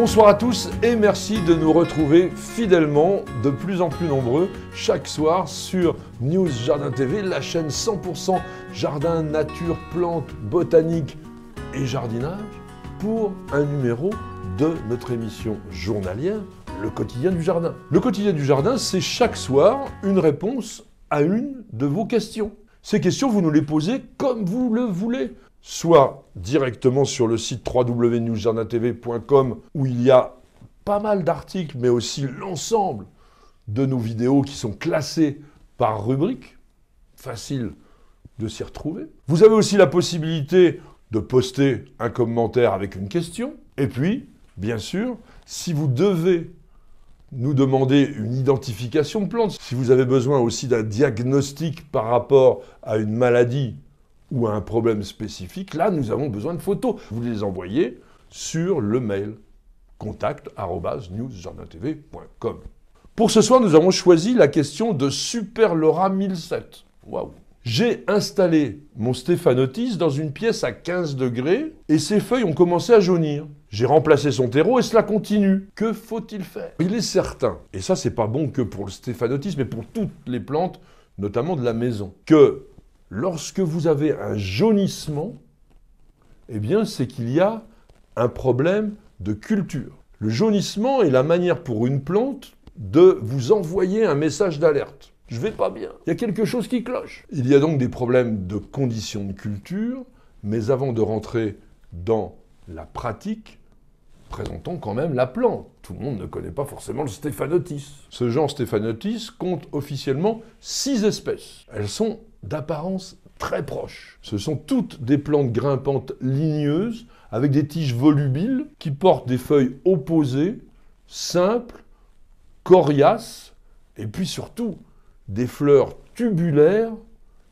Bonsoir à tous et merci de nous retrouver fidèlement, de plus en plus nombreux, chaque soir sur News Jardin TV, la chaîne 100% jardin, nature, plantes, botanique et jardinage, pour un numéro de notre émission journalière, Le quotidien du jardin. Le quotidien du jardin, c'est chaque soir une réponse à une de vos questions. Ces questions, vous nous les posez comme vous le voulez soit directement sur le site www.newsjournatv.com où il y a pas mal d'articles, mais aussi l'ensemble de nos vidéos qui sont classées par rubrique. Facile de s'y retrouver. Vous avez aussi la possibilité de poster un commentaire avec une question. Et puis, bien sûr, si vous devez nous demander une identification de plante, si vous avez besoin aussi d'un diagnostic par rapport à une maladie ou à un problème spécifique, là, nous avons besoin de photos. Vous les envoyez sur le mail contact.newsjournal.tv.com Pour ce soir, nous avons choisi la question de Super Laura 1007. Waouh J'ai installé mon Stéphanotis dans une pièce à 15 degrés et ses feuilles ont commencé à jaunir. J'ai remplacé son terreau et cela continue. Que faut-il faire Il est certain, et ça c'est pas bon que pour le Stéphanotis, mais pour toutes les plantes, notamment de la maison, que Lorsque vous avez un jaunissement, eh bien, c'est qu'il y a un problème de culture. Le jaunissement est la manière pour une plante de vous envoyer un message d'alerte. Je vais pas bien. Il y a quelque chose qui cloche. Il y a donc des problèmes de conditions de culture, mais avant de rentrer dans la pratique, présentons quand même la plante. Tout le monde ne connaît pas forcément le Stéphanotis. Ce genre Stéphanotis compte officiellement six espèces. Elles sont d'apparence très proche. Ce sont toutes des plantes grimpantes ligneuses avec des tiges volubiles qui portent des feuilles opposées, simples, coriaces et puis surtout des fleurs tubulaires,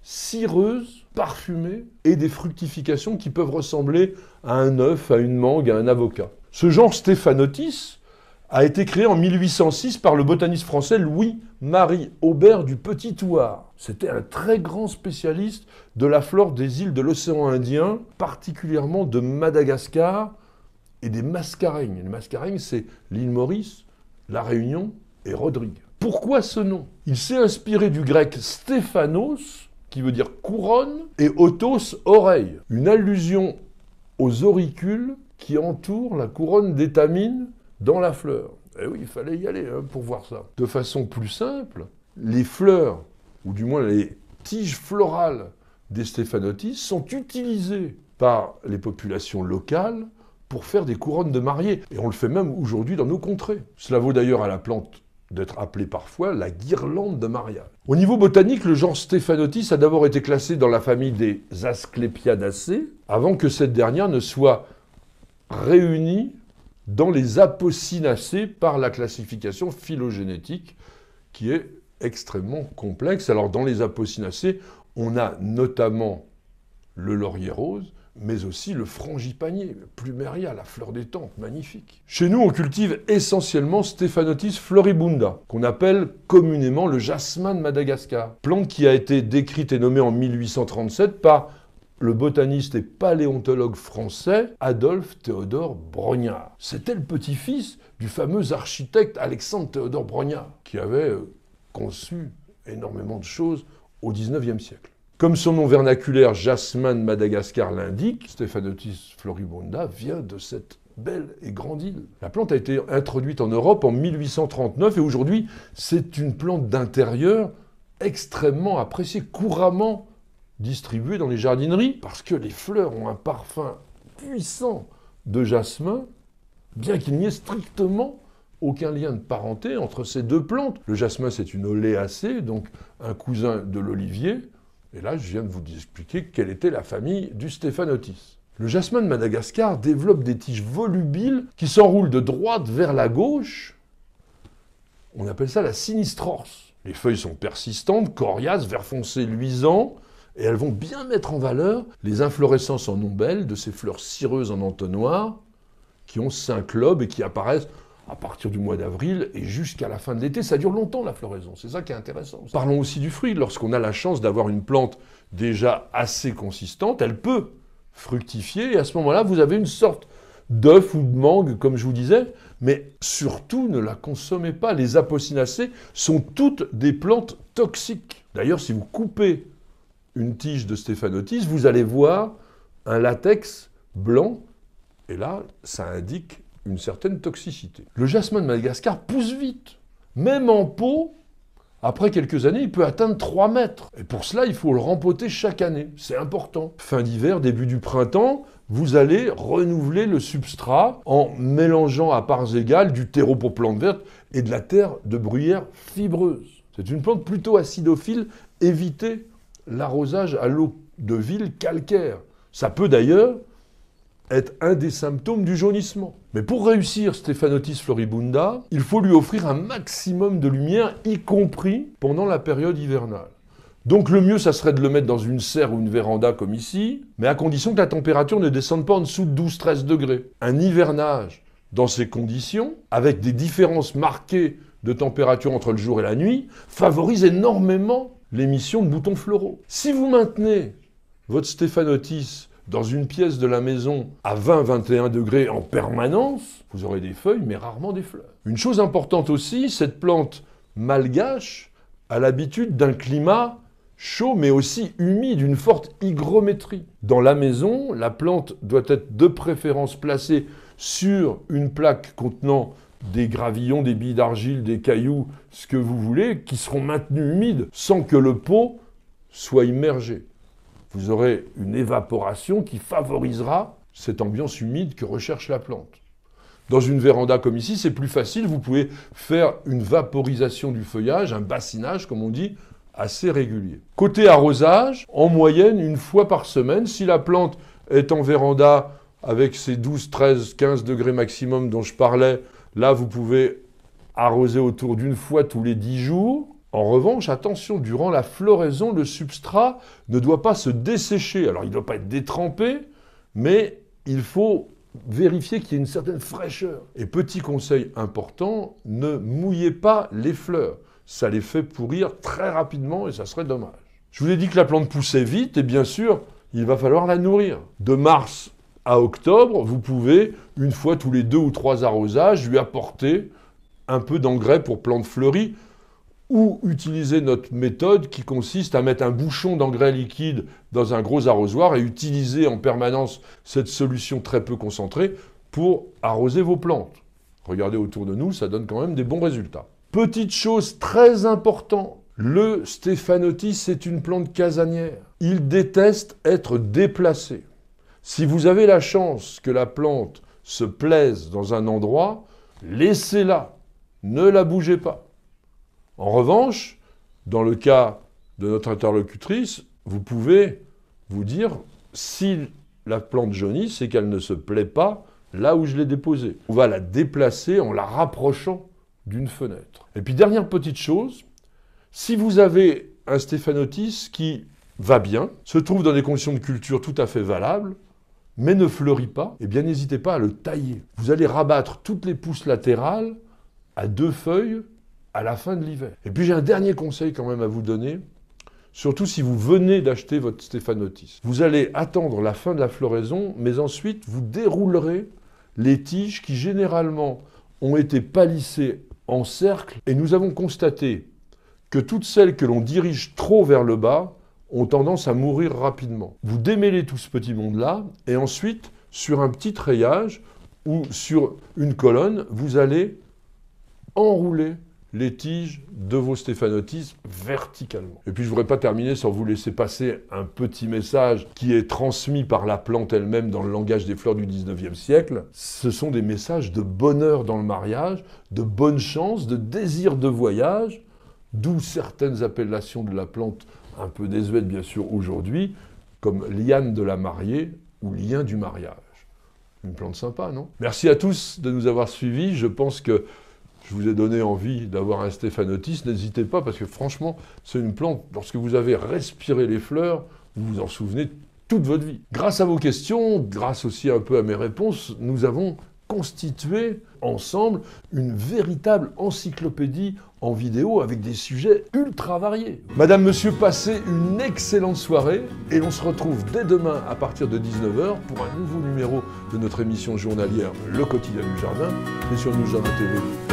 cireuses, parfumées et des fructifications qui peuvent ressembler à un œuf, à une mangue, à un avocat. Ce genre Stéphanotis, a été créé en 1806 par le botaniste français Louis-Marie Aubert du Petit Thouars. C'était un très grand spécialiste de la flore des îles de l'océan Indien, particulièrement de Madagascar et des Mascareignes. Les Mascareignes, c'est l'île Maurice, la Réunion et Rodrigue. Pourquoi ce nom Il s'est inspiré du grec Stéphanos, qui veut dire couronne, et otos, oreille. Une allusion aux auricules qui entourent la couronne d'étamine dans la fleur. Eh oui, il fallait y aller hein, pour voir ça. De façon plus simple, les fleurs, ou du moins les tiges florales des stéphanotis sont utilisées par les populations locales pour faire des couronnes de mariés. Et on le fait même aujourd'hui dans nos contrées. Cela vaut d'ailleurs à la plante d'être appelée parfois la guirlande de mariage. Au niveau botanique, le genre Stéphanotis a d'abord été classé dans la famille des Asclepiadacées, avant que cette dernière ne soit réunie dans les apocynacées par la classification phylogénétique qui est extrêmement complexe. Alors dans les apocynacées, on a notamment le laurier rose, mais aussi le frangipanier, le plumeria, la fleur des tentes, magnifique. Chez nous, on cultive essentiellement Stephanotis floribunda, qu'on appelle communément le jasmin de Madagascar, plante qui a été décrite et nommée en 1837 par le botaniste et paléontologue français Adolphe Théodore Brognard. C'était le petit-fils du fameux architecte Alexandre Théodore Brognard, qui avait euh, conçu énormément de choses au XIXe siècle. Comme son nom vernaculaire Jasmin Madagascar l'indique, Stephanotis floribunda vient de cette belle et grande île. La plante a été introduite en Europe en 1839 et aujourd'hui, c'est une plante d'intérieur extrêmement appréciée, couramment distribué dans les jardineries, parce que les fleurs ont un parfum puissant de jasmin, bien qu'il n'y ait strictement aucun lien de parenté entre ces deux plantes. Le jasmin, c'est une oléacée, donc un cousin de l'olivier. Et là, je viens de vous expliquer quelle était la famille du Stéphanotis. Le jasmin de Madagascar développe des tiges volubiles qui s'enroulent de droite vers la gauche. On appelle ça la sinistrose. Les feuilles sont persistantes, coriaces, vert foncé luisant, et elles vont bien mettre en valeur les inflorescences en ombelles de ces fleurs cireuses en entonnoir qui ont cinq lobes et qui apparaissent à partir du mois d'avril et jusqu'à la fin de l'été. Ça dure longtemps la floraison, c'est ça qui est intéressant. Parlons aussi du fruit. Lorsqu'on a la chance d'avoir une plante déjà assez consistante, elle peut fructifier et à ce moment-là, vous avez une sorte d'œuf ou de mangue, comme je vous disais, mais surtout ne la consommez pas. Les apocynacées sont toutes des plantes toxiques. D'ailleurs, si vous coupez une tige de Stéphanotis, vous allez voir un latex blanc, et là, ça indique une certaine toxicité. Le jasmin de Madagascar pousse vite. Même en pot, après quelques années, il peut atteindre 3 mètres. Et pour cela, il faut le rempoter chaque année. C'est important. Fin d'hiver, début du printemps, vous allez renouveler le substrat en mélangeant à parts égales du terreau pour plantes vertes et de la terre de bruyère fibreuse. C'est une plante plutôt acidophile, Évitez l'arrosage à l'eau de ville calcaire. Ça peut d'ailleurs être un des symptômes du jaunissement. Mais pour réussir Stéphanotis floribunda, il faut lui offrir un maximum de lumière, y compris pendant la période hivernale. Donc le mieux, ça serait de le mettre dans une serre ou une véranda comme ici, mais à condition que la température ne descende pas en dessous de 12-13 degrés. Un hivernage dans ces conditions, avec des différences marquées de température entre le jour et la nuit, favorise énormément l'émission de Boutons floraux. Si vous maintenez votre Stéphanotis dans une pièce de la maison à 20-21 degrés en permanence, vous aurez des feuilles mais rarement des fleurs. Une chose importante aussi, cette plante malgache a l'habitude d'un climat chaud mais aussi humide, une forte hygrométrie. Dans la maison, la plante doit être de préférence placée sur une plaque contenant des gravillons, des billes d'argile, des cailloux, ce que vous voulez, qui seront maintenus humides sans que le pot soit immergé. Vous aurez une évaporation qui favorisera cette ambiance humide que recherche la plante. Dans une véranda comme ici, c'est plus facile, vous pouvez faire une vaporisation du feuillage, un bassinage comme on dit, assez régulier. Côté arrosage, en moyenne une fois par semaine, si la plante est en véranda avec ses 12, 13, 15 degrés maximum dont je parlais, Là, vous pouvez arroser autour d'une fois tous les 10 jours. En revanche, attention, durant la floraison, le substrat ne doit pas se dessécher. Alors, il ne doit pas être détrempé, mais il faut vérifier qu'il y ait une certaine fraîcheur. Et petit conseil important, ne mouillez pas les fleurs. Ça les fait pourrir très rapidement et ça serait dommage. Je vous ai dit que la plante poussait vite et bien sûr, il va falloir la nourrir. De mars à octobre, vous pouvez, une fois tous les deux ou trois arrosages, lui apporter un peu d'engrais pour plantes fleuries ou utiliser notre méthode qui consiste à mettre un bouchon d'engrais liquide dans un gros arrosoir et utiliser en permanence cette solution très peu concentrée pour arroser vos plantes. Regardez autour de nous, ça donne quand même des bons résultats. Petite chose très importante, le stéphanotis est une plante casanière. Il déteste être déplacé. Si vous avez la chance que la plante se plaise dans un endroit, laissez-la, ne la bougez pas. En revanche, dans le cas de notre interlocutrice, vous pouvez vous dire si la plante jaunit, c'est qu'elle ne se plaît pas là où je l'ai déposée. On va la déplacer en la rapprochant d'une fenêtre. Et puis dernière petite chose, si vous avez un Stéphanotis qui va bien, se trouve dans des conditions de culture tout à fait valables, mais ne fleurit pas, et eh bien n'hésitez pas à le tailler. Vous allez rabattre toutes les pousses latérales à deux feuilles à la fin de l'hiver. Et puis j'ai un dernier conseil quand même à vous donner, surtout si vous venez d'acheter votre Stéphanotis. Vous allez attendre la fin de la floraison, mais ensuite vous déroulerez les tiges qui généralement ont été palissées en cercle, et nous avons constaté que toutes celles que l'on dirige trop vers le bas ont tendance à mourir rapidement. Vous démêlez tout ce petit monde-là, et ensuite, sur un petit treillage ou sur une colonne, vous allez enrouler les tiges de vos stéphanotis verticalement. Et puis je ne voudrais pas terminer sans vous laisser passer un petit message qui est transmis par la plante elle-même dans le langage des fleurs du 19e siècle. Ce sont des messages de bonheur dans le mariage, de bonne chance, de désir de voyage, d'où certaines appellations de la plante un peu désuète bien sûr aujourd'hui, comme liane de la mariée ou lien du mariage. Une plante sympa, non Merci à tous de nous avoir suivis. Je pense que je vous ai donné envie d'avoir un Stéphanotis. N'hésitez pas, parce que franchement, c'est une plante, lorsque vous avez respiré les fleurs, vous vous en souvenez toute votre vie. Grâce à vos questions, grâce aussi un peu à mes réponses, nous avons constituer ensemble une véritable encyclopédie en vidéo avec des sujets ultra variés. Madame, monsieur, passez une excellente soirée et on se retrouve dès demain à partir de 19h pour un nouveau numéro de notre émission journalière Le quotidien du jardin et sur jardin TV.